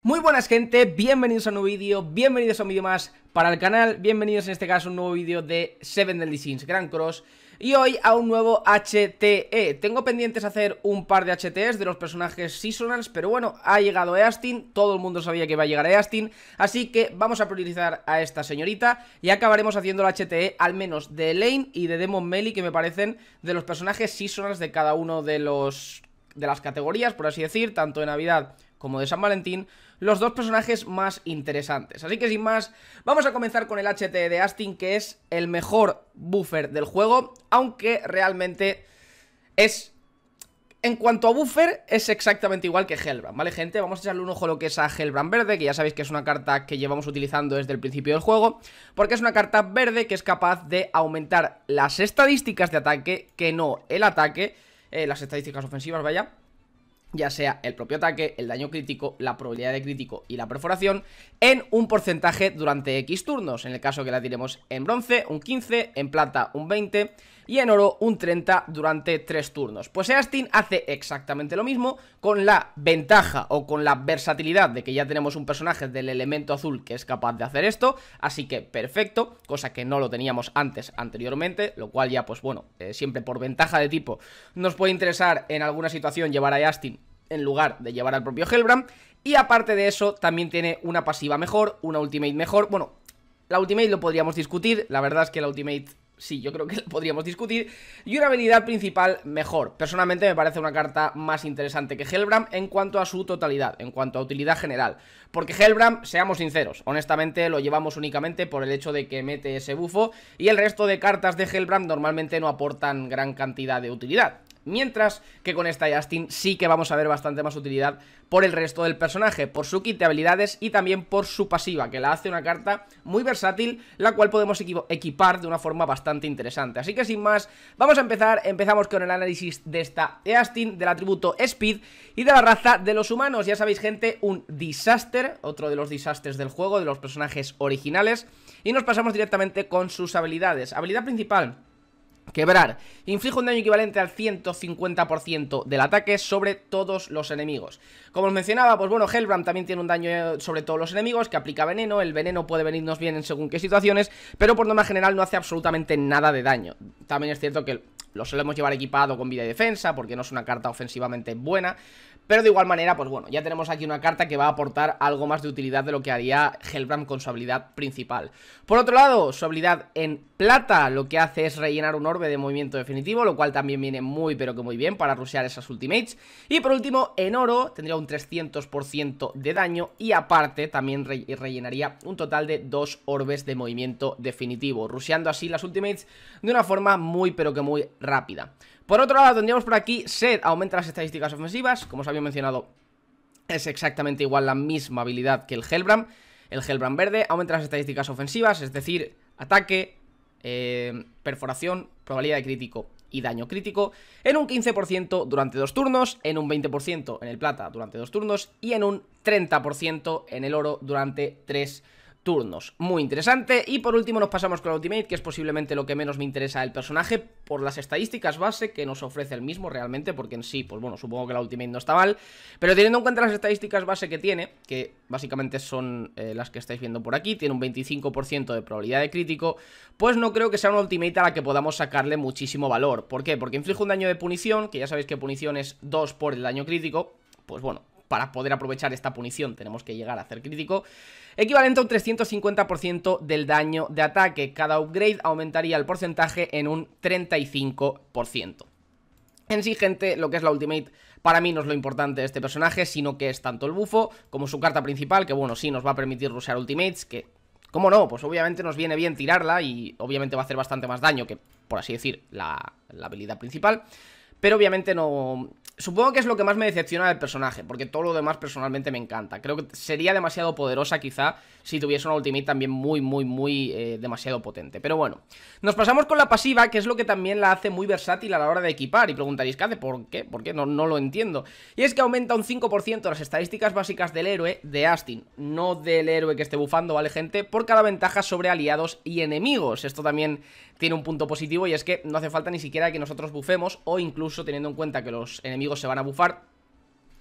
Muy buenas gente, bienvenidos a un nuevo vídeo, bienvenidos a un vídeo más para el canal, bienvenidos en este caso a un nuevo vídeo de Seven Deadly Sins Grand Cross y hoy a un nuevo HTE, tengo pendientes hacer un par de HTEs de los personajes seasonals, pero bueno, ha llegado Eastin, todo el mundo sabía que iba a llegar Eastin, así que vamos a priorizar a esta señorita y acabaremos haciendo el HTE al menos de Elaine y de Demon Melee que me parecen de los personajes seasonals de cada uno de los de las categorías, por así decir, tanto de Navidad como de San Valentín, los dos personajes más interesantes. Así que sin más, vamos a comenzar con el HT de Astin, que es el mejor buffer del juego, aunque realmente es... En cuanto a buffer, es exactamente igual que Hellbrand, ¿vale, gente? Vamos a echarle un ojo a lo que es a Hellbrand verde, que ya sabéis que es una carta que llevamos utilizando desde el principio del juego, porque es una carta verde que es capaz de aumentar las estadísticas de ataque, que no el ataque, eh, las estadísticas ofensivas, vaya ya sea el propio ataque, el daño crítico, la probabilidad de crítico y la perforación, en un porcentaje durante X turnos. En el caso que la tiremos en bronce, un 15, en plata, un 20 y en oro, un 30 durante 3 turnos. Pues Eastin hace exactamente lo mismo con la ventaja o con la versatilidad de que ya tenemos un personaje del elemento azul que es capaz de hacer esto, así que perfecto, cosa que no lo teníamos antes anteriormente, lo cual ya pues bueno, eh, siempre por ventaja de tipo nos puede interesar en alguna situación llevar a Eastin en lugar de llevar al propio Helbram, Y aparte de eso, también tiene una pasiva mejor, una ultimate mejor. Bueno, la ultimate lo podríamos discutir, la verdad es que la ultimate sí, yo creo que la podríamos discutir. Y una habilidad principal mejor. Personalmente me parece una carta más interesante que Helbram en cuanto a su totalidad, en cuanto a utilidad general. Porque Helbram, seamos sinceros, honestamente lo llevamos únicamente por el hecho de que mete ese bufo y el resto de cartas de Helbram normalmente no aportan gran cantidad de utilidad. Mientras que con esta Eastin sí que vamos a ver bastante más utilidad por el resto del personaje, por su kit de habilidades y también por su pasiva, que la hace una carta muy versátil, la cual podemos equipar de una forma bastante interesante. Así que sin más, vamos a empezar, empezamos con el análisis de esta Eastin, del atributo Speed y de la raza de los humanos. Ya sabéis gente, un disaster, otro de los desastres del juego, de los personajes originales, y nos pasamos directamente con sus habilidades. Habilidad principal... Quebrar. Inflige un daño equivalente al 150% del ataque sobre todos los enemigos. Como os mencionaba, pues bueno, Hellbram también tiene un daño sobre todos los enemigos, que aplica veneno, el veneno puede venirnos bien en según qué situaciones, pero por norma general no hace absolutamente nada de daño. También es cierto que lo solemos llevar equipado con vida y defensa, porque no es una carta ofensivamente buena, pero de igual manera, pues bueno, ya tenemos aquí una carta que va a aportar algo más de utilidad de lo que haría Hellbram con su habilidad principal. Por otro lado, su habilidad en plata lo que hace es rellenar un orbe de movimiento definitivo, lo cual también viene muy pero que muy bien para rushear esas ultimates. Y por último, en oro tendría un 300% de daño y aparte también rellenaría un total de dos orbes de movimiento definitivo, rusheando así las ultimates de una forma muy pero que muy rápida. Por otro lado, tendríamos por aquí Sed, aumenta las estadísticas ofensivas, como os había mencionado, es exactamente igual la misma habilidad que el Hellbrand. El Hellbrand verde aumenta las estadísticas ofensivas, es decir, ataque, eh, perforación, probabilidad de crítico y daño crítico, en un 15% durante dos turnos, en un 20% en el plata durante dos turnos y en un 30% en el oro durante tres turnos turnos. Muy interesante. Y por último nos pasamos con la Ultimate, que es posiblemente lo que menos me interesa del personaje, por las estadísticas base que nos ofrece el mismo realmente, porque en sí, pues bueno, supongo que la Ultimate no está mal. Pero teniendo en cuenta las estadísticas base que tiene, que básicamente son eh, las que estáis viendo por aquí, tiene un 25% de probabilidad de crítico, pues no creo que sea una Ultimate a la que podamos sacarle muchísimo valor. ¿Por qué? Porque inflige un daño de punición, que ya sabéis que punición es 2 por el daño crítico, pues bueno, para poder aprovechar esta punición tenemos que llegar a hacer crítico, equivalente a un 350% del daño de ataque. Cada upgrade aumentaría el porcentaje en un 35%. En sí, gente, lo que es la Ultimate para mí no es lo importante de este personaje, sino que es tanto el bufo como su carta principal, que bueno, sí nos va a permitir usar Ultimates, que ¿Cómo no? Pues obviamente nos viene bien tirarla y obviamente va a hacer bastante más daño que, por así decir, la, la habilidad principal. Pero obviamente no, Supongo que es lo que más me decepciona del personaje, porque todo lo demás personalmente me encanta. Creo que sería demasiado poderosa quizá si tuviese una ultimate también muy, muy, muy eh, demasiado potente. Pero bueno, nos pasamos con la pasiva, que es lo que también la hace muy versátil a la hora de equipar. Y preguntaréis, ¿qué hace? ¿Por qué? ¿Por qué? No, no lo entiendo. Y es que aumenta un 5% las estadísticas básicas del héroe de Astin, no del héroe que esté bufando, ¿vale gente? Por cada ventaja sobre aliados y enemigos. Esto también tiene un punto positivo y es que no hace falta ni siquiera que nosotros bufemos o incluso teniendo en cuenta que los enemigos se van a bufar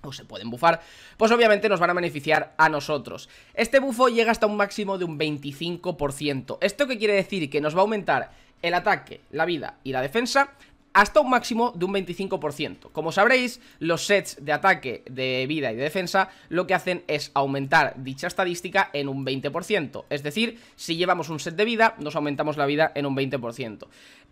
o se pueden bufar, pues obviamente nos van a beneficiar a nosotros. Este bufo llega hasta un máximo de un 25%. ¿Esto qué quiere decir? Que nos va a aumentar el ataque, la vida y la defensa hasta un máximo de un 25%. Como sabréis, los sets de ataque, de vida y de defensa lo que hacen es aumentar dicha estadística en un 20%. Es decir, si llevamos un set de vida, nos aumentamos la vida en un 20%.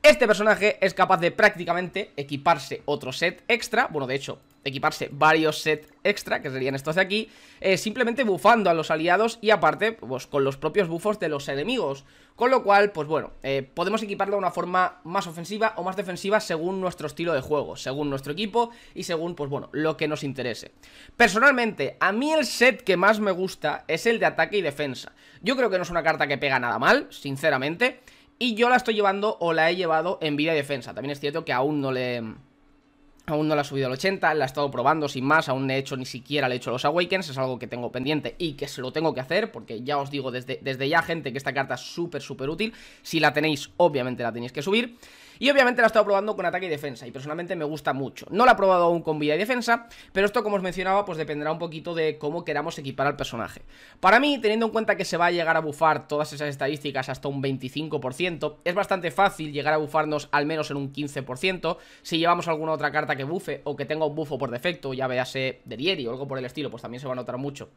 Este personaje es capaz de prácticamente equiparse otro set extra, bueno, de hecho, equiparse varios sets extra, que serían estos de aquí, eh, simplemente bufando a los aliados y aparte, pues con los propios bufos de los enemigos. Con lo cual, pues bueno, eh, podemos equiparlo de una forma más ofensiva o más defensiva según nuestro estilo de juego, según nuestro equipo y según, pues bueno, lo que nos interese. Personalmente, a mí el set que más me gusta es el de ataque y defensa. Yo creo que no es una carta que pega nada mal, sinceramente. Y yo la estoy llevando o la he llevado en vida y defensa. También es cierto que aún no le... Aún no la he subido al 80, la he estado probando sin más, aún no he hecho ni siquiera le he hecho los Awakens, es algo que tengo pendiente y que se lo tengo que hacer, porque ya os digo desde, desde ya, gente, que esta carta es súper, súper útil. Si la tenéis, obviamente la tenéis que subir. Y obviamente la he estado probando con ataque y defensa, y personalmente me gusta mucho. No la he probado aún con vida y defensa, pero esto, como os mencionaba, pues dependerá un poquito de cómo queramos equipar al personaje. Para mí, teniendo en cuenta que se va a llegar a bufar todas esas estadísticas hasta un 25%, es bastante fácil llegar a bufarnos al menos en un 15%. Si llevamos alguna otra carta que bufe o que tenga un bufo por defecto, ya vease, de Dieri o algo por el estilo, pues también se va a notar mucho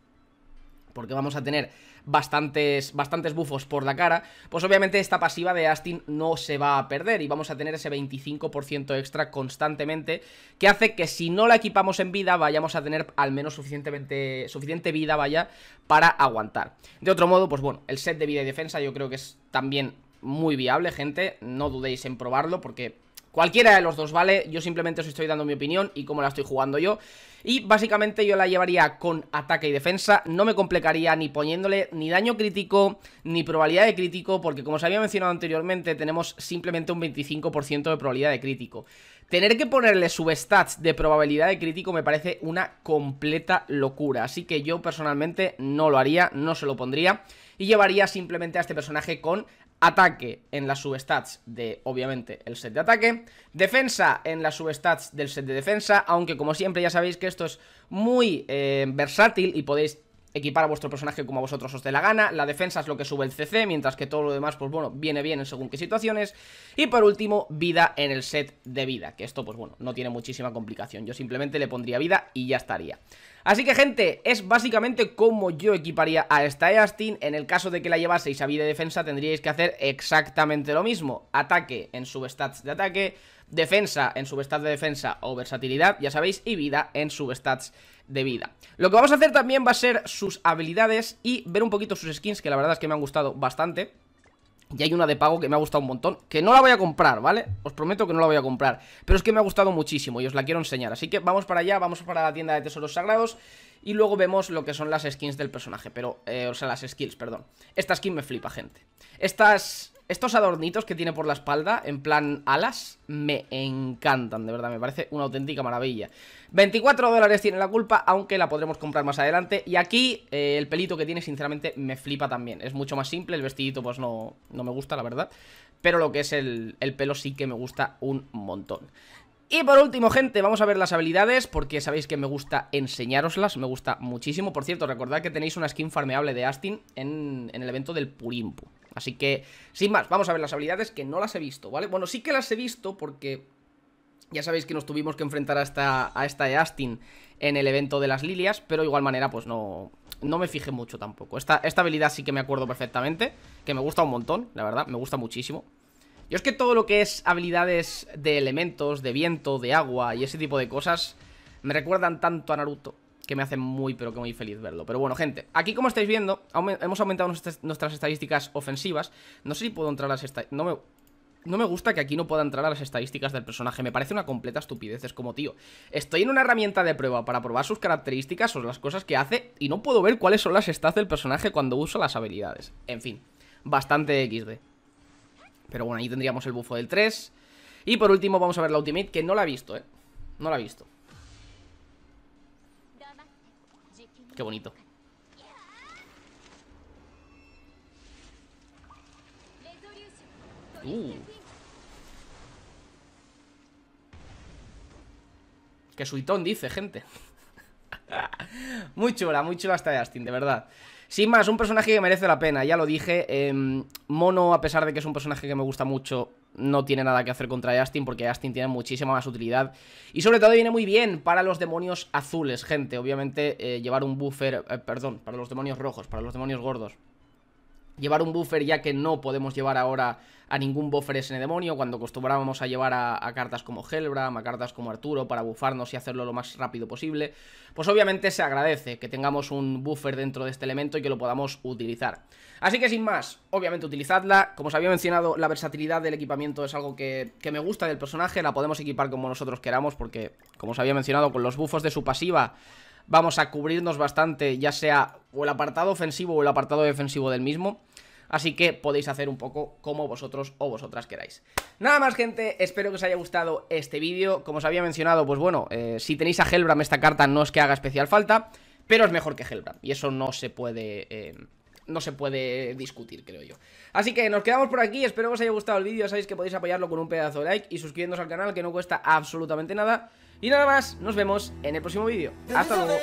porque vamos a tener bastantes, bastantes bufos por la cara, pues obviamente esta pasiva de Astin no se va a perder y vamos a tener ese 25% extra constantemente, que hace que si no la equipamos en vida, vayamos a tener al menos suficientemente, suficiente vida, vaya, para aguantar. De otro modo, pues bueno, el set de vida y defensa yo creo que es también muy viable, gente, no dudéis en probarlo porque Cualquiera de los dos vale, yo simplemente os estoy dando mi opinión y cómo la estoy jugando yo. Y básicamente yo la llevaría con ataque y defensa, no me complicaría ni poniéndole ni daño crítico, ni probabilidad de crítico, porque como os había mencionado anteriormente, tenemos simplemente un 25% de probabilidad de crítico. Tener que ponerle substats de probabilidad de crítico me parece una completa locura, así que yo personalmente no lo haría, no se lo pondría y llevaría simplemente a este personaje con Ataque en las substats de, obviamente, el set de ataque. Defensa en las substats del set de defensa. Aunque, como siempre, ya sabéis que esto es muy eh, versátil y podéis equipar a vuestro personaje como a vosotros os dé la gana. La defensa es lo que sube el CC, mientras que todo lo demás, pues bueno, viene bien en según qué situaciones. Y por último, vida en el set de vida, que esto, pues bueno, no tiene muchísima complicación. Yo simplemente le pondría vida y ya estaría. Así que gente, es básicamente como yo equiparía a esta Eastin, en el caso de que la llevaseis a vida y defensa tendríais que hacer exactamente lo mismo, ataque en substats de ataque, defensa en substats de defensa o versatilidad, ya sabéis, y vida en substats de vida. Lo que vamos a hacer también va a ser sus habilidades y ver un poquito sus skins, que la verdad es que me han gustado bastante. Y hay una de pago que me ha gustado un montón Que no la voy a comprar, ¿vale? Os prometo que no la voy a comprar Pero es que me ha gustado muchísimo y os la quiero enseñar Así que vamos para allá, vamos para la tienda de tesoros sagrados Y luego vemos lo que son las skins del personaje Pero, eh, o sea, las skills, perdón Esta skin me flipa, gente Estas estos adornitos que tiene por la espalda, en plan alas, me encantan, de verdad, me parece una auténtica maravilla. 24 dólares tiene la culpa, aunque la podremos comprar más adelante. Y aquí eh, el pelito que tiene, sinceramente, me flipa también. Es mucho más simple, el vestidito pues no, no me gusta, la verdad. Pero lo que es el, el pelo sí que me gusta un montón. Y por último, gente, vamos a ver las habilidades, porque sabéis que me gusta enseñaroslas. me gusta muchísimo. Por cierto, recordad que tenéis una skin farmeable de Astin en, en el evento del Purimpu. Así que, sin más, vamos a ver las habilidades que no las he visto, ¿vale? Bueno, sí que las he visto porque ya sabéis que nos tuvimos que enfrentar a esta, a esta en el evento de las Lilias, pero de igual manera pues no, no me fijé mucho tampoco. Esta, esta habilidad sí que me acuerdo perfectamente, que me gusta un montón, la verdad, me gusta muchísimo. Yo es que todo lo que es habilidades de elementos, de viento, de agua y ese tipo de cosas me recuerdan tanto a Naruto que me hace muy, pero que muy feliz verlo. Pero bueno, gente, aquí como estáis viendo, hemos aumentado nuestras estadísticas ofensivas. No sé si puedo entrar a las estadísticas... No me... No me gusta que aquí no pueda entrar a las estadísticas del personaje Me parece una completa estupidez, es como, tío Estoy en una herramienta de prueba para probar sus características O las cosas que hace Y no puedo ver cuáles son las stats del personaje cuando uso las habilidades En fin, bastante XD Pero bueno, ahí tendríamos el bufo del 3 Y por último vamos a ver la ultimate, que no la he visto, eh No la he visto Qué bonito. Uh. Que suitón dice, gente. muy chula, muy chula esta Justin, de verdad. Sin más, un personaje que merece la pena, ya lo dije. Em, mono, a pesar de que es un personaje que me gusta mucho, no tiene nada que hacer contra Justin porque Justin tiene muchísima más utilidad. Y sobre todo viene muy bien para los demonios azules, gente. Obviamente eh, llevar un buffer, eh, perdón, para los demonios rojos, para los demonios gordos. Llevar un buffer ya que no podemos llevar ahora a ningún buffer ese demonio, cuando acostumbrábamos a llevar a, cartas como Helbram, a cartas como Arturo, para bufarnos y hacerlo lo más rápido posible, pues obviamente se agradece que tengamos un buffer dentro de este elemento y que lo podamos utilizar. Así que sin más, obviamente utilizadla, como os había mencionado, la versatilidad del equipamiento es algo que, que me gusta del personaje, la podemos equipar como nosotros queramos, porque como os había mencionado, con los buffos de su pasiva vamos a cubrirnos bastante, ya sea o el apartado ofensivo o el apartado defensivo del mismo así que podéis hacer un poco como vosotros o vosotras queráis. Nada más gente, espero que os haya gustado este vídeo, como os había mencionado, pues bueno, eh, si tenéis a Helbram esta carta no es que haga especial falta, pero es mejor que Helbram, y eso no se puede... Eh, no se puede discutir, creo yo. Así que nos quedamos por aquí, espero que os haya gustado el vídeo, sabéis que podéis apoyarlo con un pedazo de like y suscribiéndose al canal que no cuesta absolutamente nada. Y nada más, nos vemos en el próximo vídeo. Hasta luego.